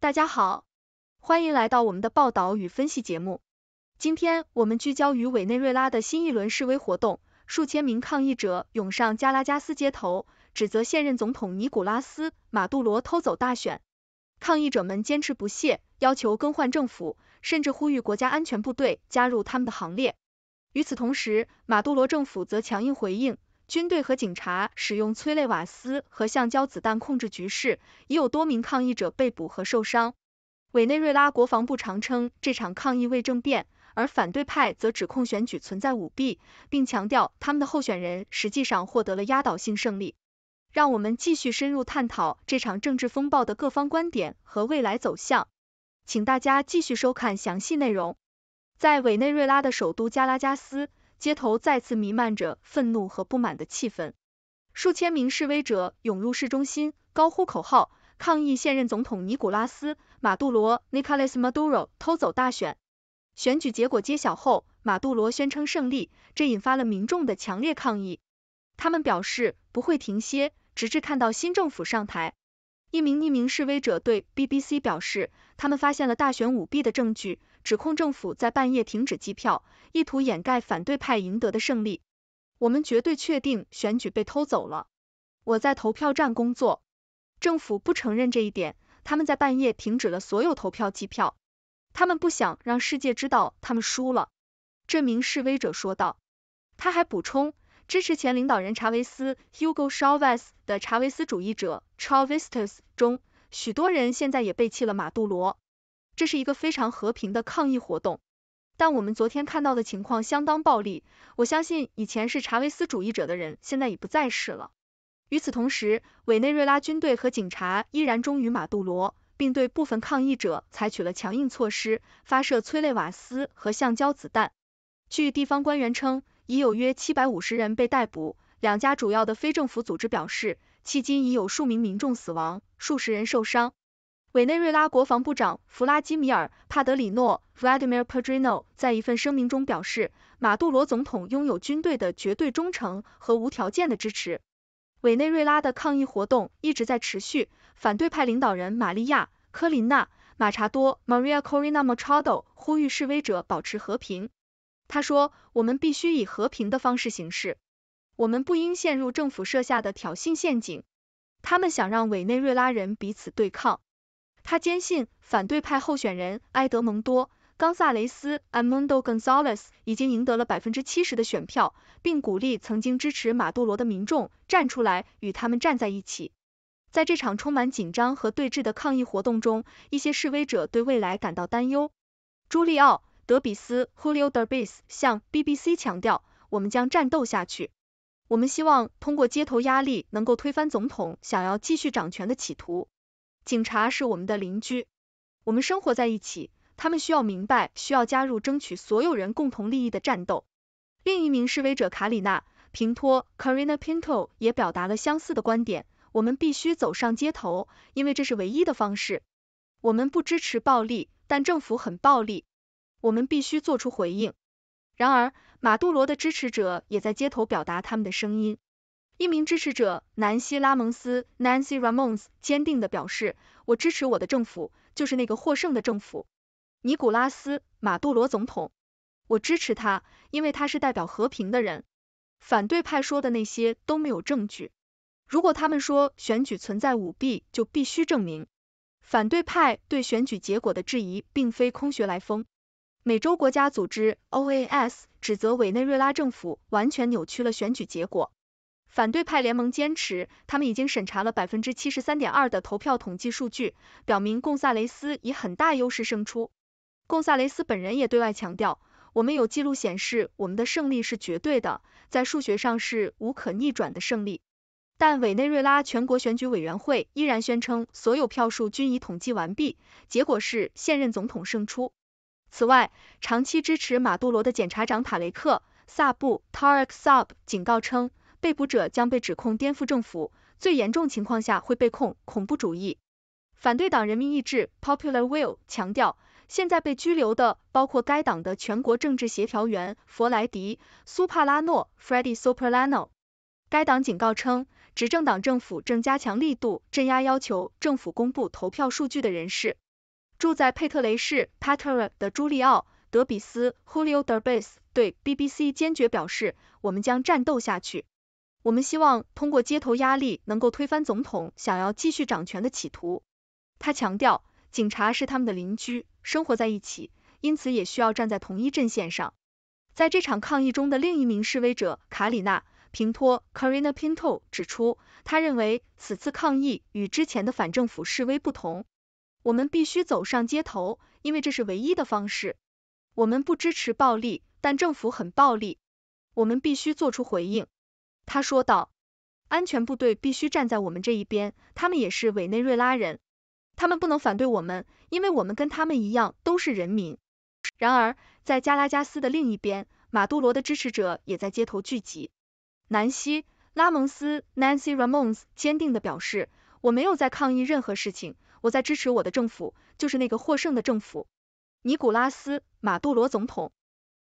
大家好，欢迎来到我们的报道与分析节目。今天我们聚焦于委内瑞拉的新一轮示威活动，数千名抗议者涌上加拉加斯街头，指责现任总统尼古拉斯·马杜罗偷走大选。抗议者们坚持不懈，要求更换政府，甚至呼吁国家安全部队加入他们的行列。与此同时，马杜罗政府则强硬回应。军队和警察使用催泪瓦斯和橡胶子弹控制局势，已有多名抗议者被捕和受伤。委内瑞拉国防部长称这场抗议未政变，而反对派则指控选举存在舞弊，并强调他们的候选人实际上获得了压倒性胜利。让我们继续深入探讨这场政治风暴的各方观点和未来走向，请大家继续收看详细内容。在委内瑞拉的首都加拉加斯。街头再次弥漫着愤怒和不满的气氛，数千名示威者涌入市中心，高呼口号，抗议现任总统尼古拉斯·马杜罗 （Nicolas Maduro） 偷走大选。选举结果揭晓后，马杜罗宣称胜利，这引发了民众的强烈抗议。他们表示不会停歇，直至看到新政府上台。一名匿名示威者对 BBC 表示，他们发现了大选舞弊的证据，指控政府在半夜停止计票，意图掩盖反对派赢得的胜利。我们绝对确定选举被偷走了。我在投票站工作，政府不承认这一点，他们在半夜停止了所有投票计票，他们不想让世界知道他们输了。这名示威者说道。他还补充。支持前领导人查韦斯 （Hugo Chavez） 的查韦斯主义者 （Chavistas） 中，许多人现在也背弃了马杜罗。这是一个非常和平的抗议活动，但我们昨天看到的情况相当暴力。我相信以前是查韦斯主义者的人，现在已不再是了。与此同时，委内瑞拉军队和警察依然忠于马杜罗，并对部分抗议者采取了强硬措施，发射催泪瓦斯和橡胶子弹。据地方官员称。已有约七百五十人被逮捕。两家主要的非政府组织表示，迄今已有数名民众死亡，数十人受伤。委内瑞拉国防部长弗拉基米尔·帕德里诺 （Vladimir Padrino） 在一份声明中表示，马杜罗总统拥有军队的绝对忠诚和无条件的支持。委内瑞拉的抗议活动一直在持续。反对派领导人玛利亚·科琳娜·马查多 （Maria Corina Machado） 呼吁示威者保持和平。他说：“我们必须以和平的方式行事，我们不应陷入政府设下的挑衅陷阱。他们想让委内瑞拉人彼此对抗。”他坚信反对派候选人埃德蒙多·冈萨雷斯 a m u n d o Gonzales） 已经赢得了百分之七十的选票，并鼓励曾经支持马杜罗的民众站出来与他们站在一起。在这场充满紧张和对峙的抗议活动中，一些示威者对未来感到担忧。朱利奥。德比斯 Julio Derbis 向 BBC 强调，我们将战斗下去。我们希望通过街头压力能够推翻总统想要继续掌权的企图。警察是我们的邻居，我们生活在一起，他们需要明白，需要加入争取所有人共同利益的战斗。另一名示威者卡里娜平托 Karina Pinto 也表达了相似的观点：我们必须走上街头，因为这是唯一的方式。我们不支持暴力，但政府很暴力。我们必须做出回应。然而，马杜罗的支持者也在街头表达他们的声音。一名支持者南希·拉蒙斯 （Nancy Ramons） 坚定地表示：“我支持我的政府，就是那个获胜的政府，尼古拉斯·马杜罗总统。我支持他，因为他是代表和平的人。反对派说的那些都没有证据。如果他们说选举存在舞弊，就必须证明。反对派对选举结果的质疑并非空穴来风。”美洲国家组织 （OAS） 指责委内瑞拉政府完全扭曲了选举结果。反对派联盟坚持，他们已经审查了百分之七十三点二的投票统计数据，表明贡萨雷斯以很大优势胜出。贡萨雷斯本人也对外强调：“我们有记录显示，我们的胜利是绝对的，在数学上是无可逆转的胜利。”但委内瑞拉全国选举委员会依然宣称，所有票数均已统计完毕，结果是现任总统胜出。此外，长期支持马杜罗的检察长塔雷克·萨布 （Tarek s a b 警告称，被捕者将被指控颠覆政府，最严重情况下会被控恐怖主义。反对党人民意志 （Popular Will） 强调，现在被拘留的包括该党的全国政治协调员弗莱迪·苏帕拉诺 f r e d d y Soprano）。该党警告称，执政党政府正加强力度镇压要求政府公布投票数据的人士。住在佩特雷市 （Patera） 的朱利奥·德比斯 （Julio d e b e z 对 BBC 坚决表示：“我们将战斗下去。我们希望通过街头压力能够推翻总统想要继续掌权的企图。”他强调，警察是他们的邻居，生活在一起，因此也需要站在同一阵线上。在这场抗议中的另一名示威者卡里娜·平托 （Carina Pinto） 指出，他认为此次抗议与之前的反政府示威不同。我们必须走上街头，因为这是唯一的方式。我们不支持暴力，但政府很暴力，我们必须做出回应。”他说道。安全部队必须站在我们这一边，他们也是委内瑞拉人，他们不能反对我们，因为我们跟他们一样都是人民。然而，在加拉加斯的另一边，马杜罗的支持者也在街头聚集。南希·拉蒙斯 （Nancy Ramons） 坚定的表示。我没有在抗议任何事情，我在支持我的政府，就是那个获胜的政府，尼古拉斯马杜罗总统。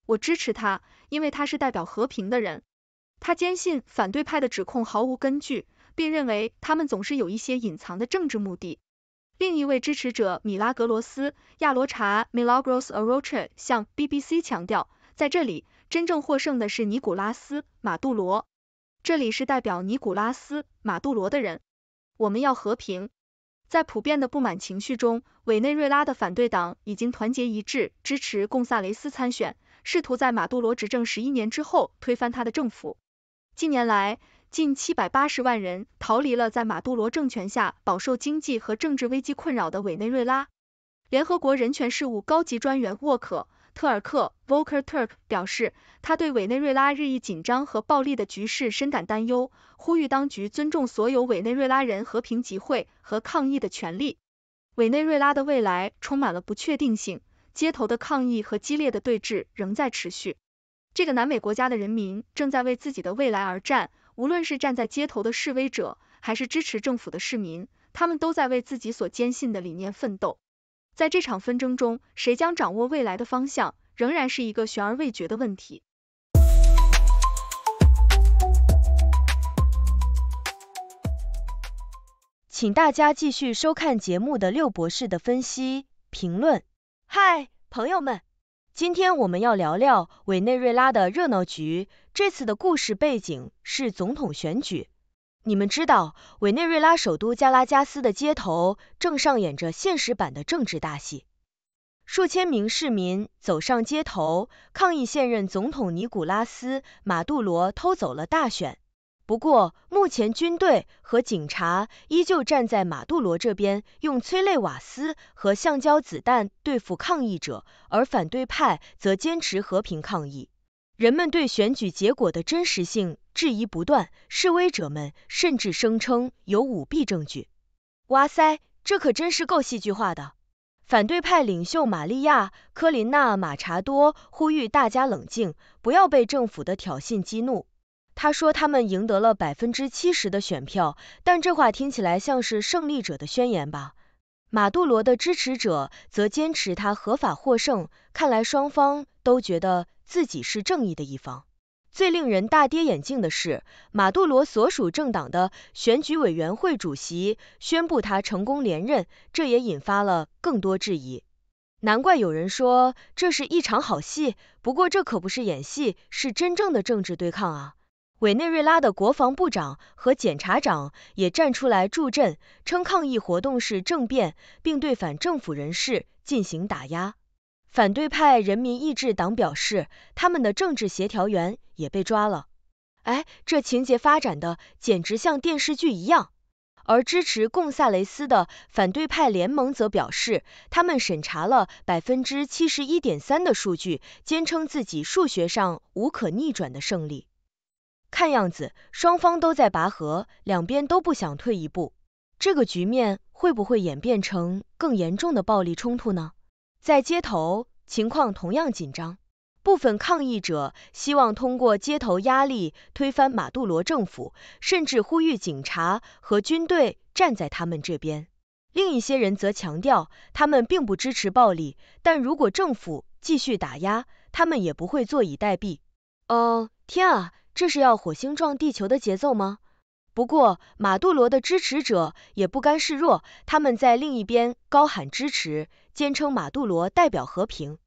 我支持他，因为他是代表和平的人。他坚信反对派的指控毫无根据，并认为他们总是有一些隐藏的政治目的。另一位支持者米拉格罗斯·亚罗查 （Milagros Arocha） 向 BBC 强调，在这里真正获胜的是尼古拉斯·马杜罗，这里是代表尼古拉斯·马杜罗的人。我们要和平。在普遍的不满情绪中，委内瑞拉的反对党已经团结一致，支持贡萨雷斯参选，试图在马杜罗执政十一年之后推翻他的政府。近年来，近七百八十万人逃离了在马杜罗政权下饱受经济和政治危机困扰的委内瑞拉。联合国人权事务高级专员沃克特尔克 （Volker Turk） 表示，他对委内瑞拉日益紧张和暴力的局势深感担忧，呼吁当局尊重所有委内瑞拉人和平集会和抗议的权利。委内瑞拉的未来充满了不确定性，街头的抗议和激烈的对峙仍在持续。这个南美国家的人民正在为自己的未来而战，无论是站在街头的示威者，还是支持政府的市民，他们都在为自己所坚信的理念奋斗。在这场纷争中，谁将掌握未来的方向，仍然是一个悬而未决的问题。请大家继续收看节目的六博士的分析评论。嗨，朋友们，今天我们要聊聊委内瑞拉的热闹局。这次的故事背景是总统选举。你们知道，委内瑞拉首都加拉加斯的街头正上演着现实版的政治大戏。数千名市民走上街头抗议现任总统尼古拉斯·马杜罗偷走了大选。不过，目前军队和警察依旧站在马杜罗这边，用催泪瓦斯和橡胶子弹对付抗议者，而反对派则坚持和平抗议。人们对选举结果的真实性质疑不断，示威者们甚至声称有舞弊证据。哇塞，这可真是够戏剧化的！反对派领袖玛利亚·科琳娜·马查多呼吁大家冷静，不要被政府的挑衅激怒。他说他们赢得了百分之七十的选票，但这话听起来像是胜利者的宣言吧？马杜罗的支持者则坚持他合法获胜。看来双方都觉得。自己是正义的一方。最令人大跌眼镜的是，马杜罗所属政党的选举委员会主席宣布他成功连任，这也引发了更多质疑。难怪有人说这是一场好戏，不过这可不是演戏，是真正的政治对抗啊！委内瑞拉的国防部长和检察长也站出来助阵，称抗议活动是政变，并对反政府人士进行打压。反对派人民意志党表示，他们的政治协调员也被抓了。哎，这情节发展的简直像电视剧一样。而支持贡萨雷斯的反对派联盟则表示，他们审查了百分之七十一点三的数据，坚称自己数学上无可逆转的胜利。看样子，双方都在拔河，两边都不想退一步。这个局面会不会演变成更严重的暴力冲突呢？在街头，情况同样紧张。部分抗议者希望通过街头压力推翻马杜罗政府，甚至呼吁警察和军队站在他们这边。另一些人则强调，他们并不支持暴力，但如果政府继续打压，他们也不会坐以待毙。哦天啊，这是要火星撞地球的节奏吗？不过，马杜罗的支持者也不甘示弱，他们在另一边高喊支持。坚称马杜罗代表和平，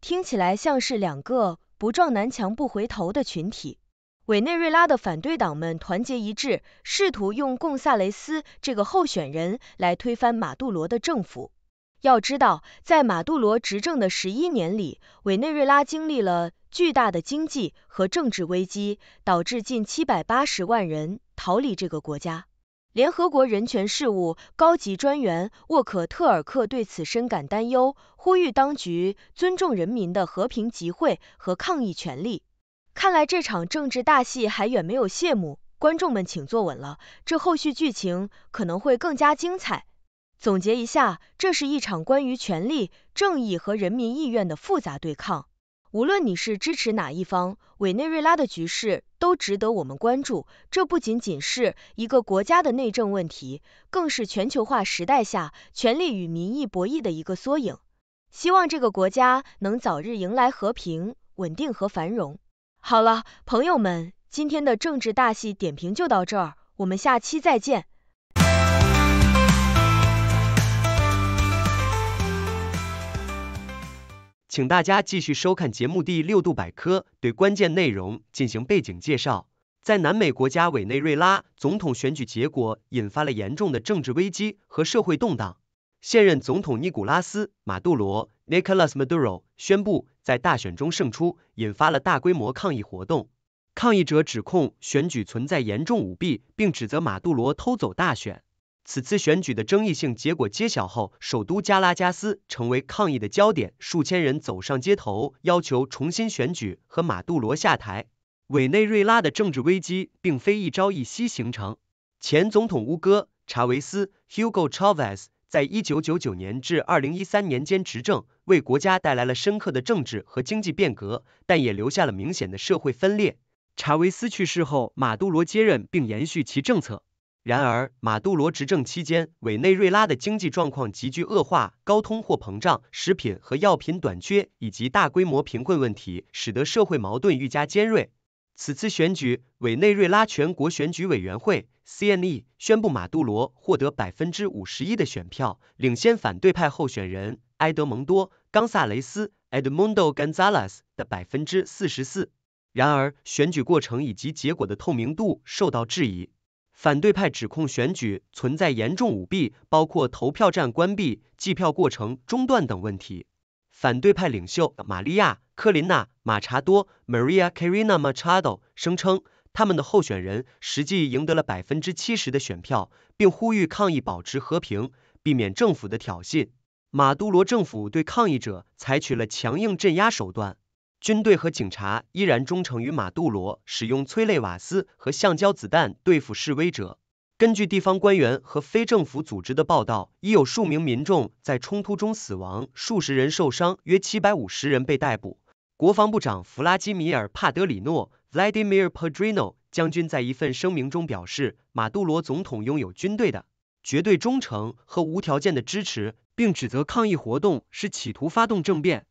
听起来像是两个不撞南墙不回头的群体。委内瑞拉的反对党们团结一致，试图用贡萨雷斯这个候选人来推翻马杜罗的政府。要知道，在马杜罗执政的十一年里，委内瑞拉经历了巨大的经济和政治危机，导致近七百八十万人逃离这个国家。联合国人权事务高级专员沃克特尔克对此深感担忧，呼吁当局尊重人民的和平集会和抗议权利。看来这场政治大戏还远没有谢幕，观众们请坐稳了，这后续剧情可能会更加精彩。总结一下，这是一场关于权力、正义和人民意愿的复杂对抗。无论你是支持哪一方，委内瑞拉的局势都值得我们关注。这不仅仅是一个国家的内政问题，更是全球化时代下权力与民意博弈的一个缩影。希望这个国家能早日迎来和平、稳定和繁荣。好了，朋友们，今天的政治大戏点评就到这儿，我们下期再见。请大家继续收看节目《第六度百科》，对关键内容进行背景介绍。在南美国家委内瑞拉，总统选举结果引发了严重的政治危机和社会动荡。现任总统尼古拉斯·马杜罗 （Nicolas Maduro） 宣布在大选中胜出，引发了大规模抗议活动。抗议者指控选举存在严重舞弊，并指责马杜罗偷走大选。此次选举的争议性结果揭晓后，首都加拉加斯成为抗议的焦点，数千人走上街头，要求重新选举和马杜罗下台。委内瑞拉的政治危机并非一朝一夕形成。前总统乌戈·查韦斯 （Hugo Chavez） 在一九九九年至二零一三年间执政，为国家带来了深刻的政治和经济变革，但也留下了明显的社会分裂。查韦斯去世后，马杜罗接任并延续其政策。然而，马杜罗执政期间，委内瑞拉的经济状况急剧恶化，高通货膨胀、食品和药品短缺以及大规模贫困问题，使得社会矛盾愈加尖锐。此次选举，委内瑞拉全国选举委员会 （CNE） 宣布马杜罗获得百分之五十一的选票，领先反对派候选人埃德蒙多·冈萨雷斯 （Edmundo Gonzales） 的百分之四十四。然而，选举过程以及结果的透明度受到质疑。反对派指控选举存在严重舞弊，包括投票站关闭、计票过程中断等问题。反对派领袖玛利亚·科琳娜·马查多 （Maria c a r i n a Machado） 声称，他们的候选人实际赢得了百分之七十的选票，并呼吁抗议保持和平，避免政府的挑衅。马杜罗政府对抗议者采取了强硬镇压手段。军队和警察依然忠诚于马杜罗，使用催泪瓦斯和橡胶子弹对付示威者。根据地方官员和非政府组织的报道，已有数名民众在冲突中死亡，数十人受伤，约七百五十人被逮捕。国防部长弗拉基米尔·帕德里诺 （Vladimir Padrino） 将军在一份声明中表示，马杜罗总统拥有军队的绝对忠诚和无条件的支持，并指责抗议活动是企图发动政变。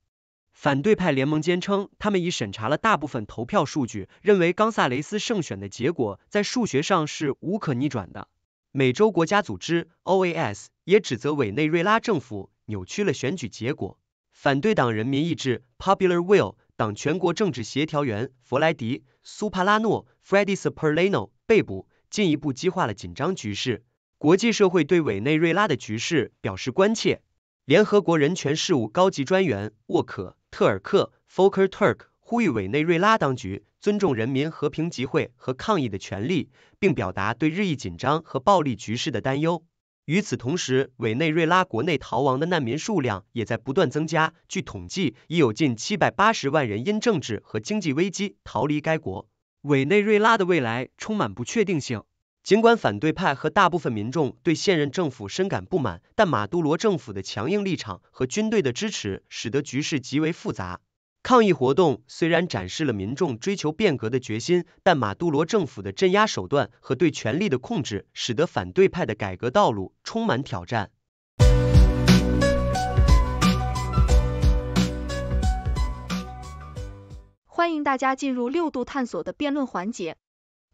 反对派联盟坚称，他们已审查了大部分投票数据，认为冈萨雷斯胜选的结果在数学上是无可逆转的。美洲国家组织 （OAS） 也指责委内瑞拉政府扭曲了选举结果。反对党人民意志 （Popular Will） 党全国政治协调员弗莱迪·苏帕拉诺 f r e d d i s a p r l a n o 被捕，进一步激化了紧张局势。国际社会对委内瑞拉的局势表示关切。联合国人权事务高级专员沃克。特尔克 （Folker Turk） 呼吁委内瑞拉当局尊重人民和平集会和抗议的权利，并表达对日益紧张和暴力局势的担忧。与此同时，委内瑞拉国内逃亡的难民数量也在不断增加。据统计，已有近七百八十万人因政治和经济危机逃离该国。委内瑞拉的未来充满不确定性。尽管反对派和大部分民众对现任政府深感不满，但马杜罗政府的强硬立场和军队的支持使得局势极为复杂。抗议活动虽然展示了民众追求变革的决心，但马杜罗政府的镇压手段和对权力的控制，使得反对派的改革道路充满挑战。欢迎大家进入六度探索的辩论环节，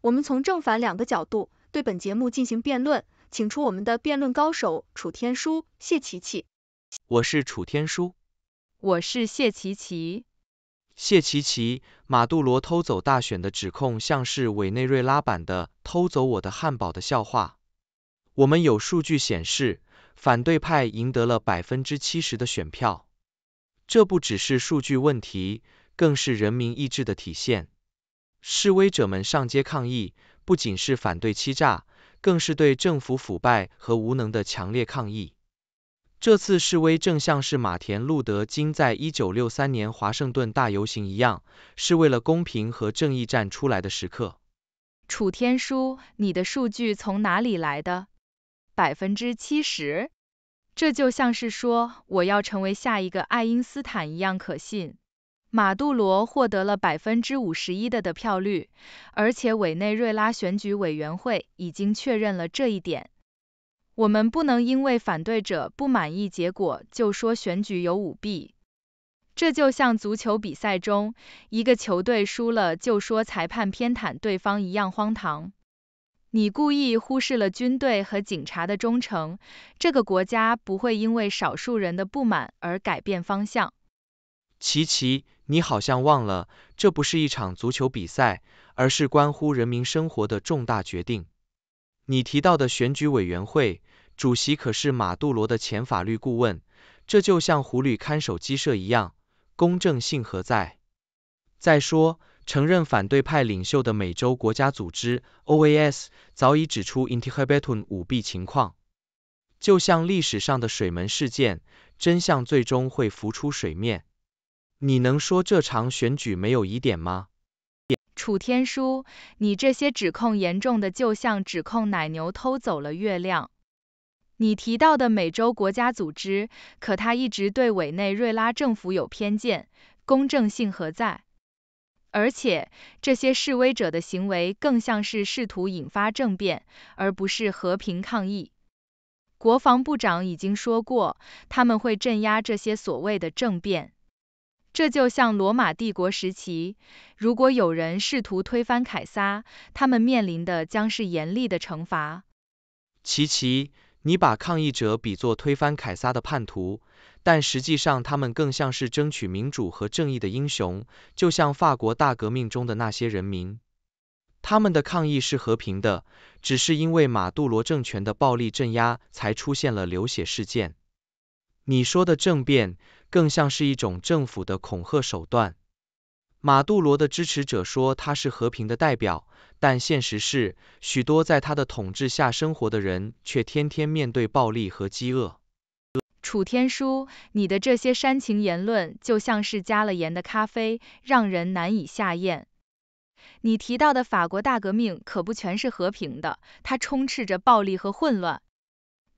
我们从正反两个角度。对本节目进行辩论，请出我们的辩论高手楚天舒、谢琪琪。我是楚天舒。我是谢琪琪。谢琪琪，马杜罗偷走大选的指控像是委内瑞拉版的“偷走我的汉堡”的笑话。我们有数据显示，反对派赢得了百分之七十的选票。这不只是数据问题，更是人民意志的体现。示威者们上街抗议。不仅是反对欺诈，更是对政府腐败和无能的强烈抗议。这次示威正像是马田·路德·金在一九六三年华盛顿大游行一样，是为了公平和正义站出来的时刻。楚天舒，你的数据从哪里来的？百分之七十？这就像是说我要成为下一个爱因斯坦一样可信。马杜罗获得了百分之五十一的得票率，而且委内瑞拉选举委员会已经确认了这一点。我们不能因为反对者不满意结果，就说选举有舞弊。这就像足球比赛中一个球队输了，就说裁判偏袒对方一样荒唐。你故意忽视了军队和警察的忠诚，这个国家不会因为少数人的不满而改变方向。奇奇。你好像忘了，这不是一场足球比赛，而是关乎人民生活的重大决定。你提到的选举委员会主席可是马杜罗的前法律顾问，这就像狐狸看守鸡舍一样，公正性何在？再说，承认反对派领袖的美洲国家组织 （OAS） 早已指出 i n t e g r i t u n 舞弊情况，就像历史上的水门事件，真相最终会浮出水面。你能说这场选举没有疑点吗？楚天舒，你这些指控严重的，就像指控奶牛偷走了月亮。你提到的美洲国家组织，可他一直对委内瑞拉政府有偏见，公正性何在？而且，这些示威者的行为更像是试图引发政变，而不是和平抗议。国防部长已经说过，他们会镇压这些所谓的政变。这就像罗马帝国时期，如果有人试图推翻凯撒，他们面临的将是严厉的惩罚。琪琪，你把抗议者比作推翻凯撒的叛徒，但实际上他们更像是争取民主和正义的英雄，就像法国大革命中的那些人民。他们的抗议是和平的，只是因为马杜罗政权的暴力镇压才出现了流血事件。你说的政变？更像是一种政府的恐吓手段。马杜罗的支持者说他是和平的代表，但现实是，许多在他的统治下生活的人却天天面对暴力和饥饿。楚天舒，你的这些煽情言论就像是加了盐的咖啡，让人难以下咽。你提到的法国大革命可不全是和平的，它充斥着暴力和混乱。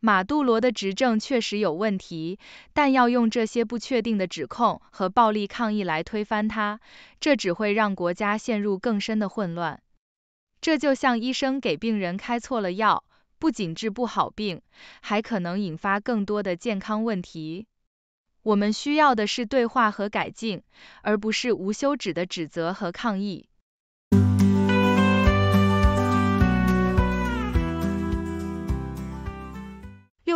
马杜罗的执政确实有问题，但要用这些不确定的指控和暴力抗议来推翻他，这只会让国家陷入更深的混乱。这就像医生给病人开错了药，不仅治不好病，还可能引发更多的健康问题。我们需要的是对话和改进，而不是无休止的指责和抗议。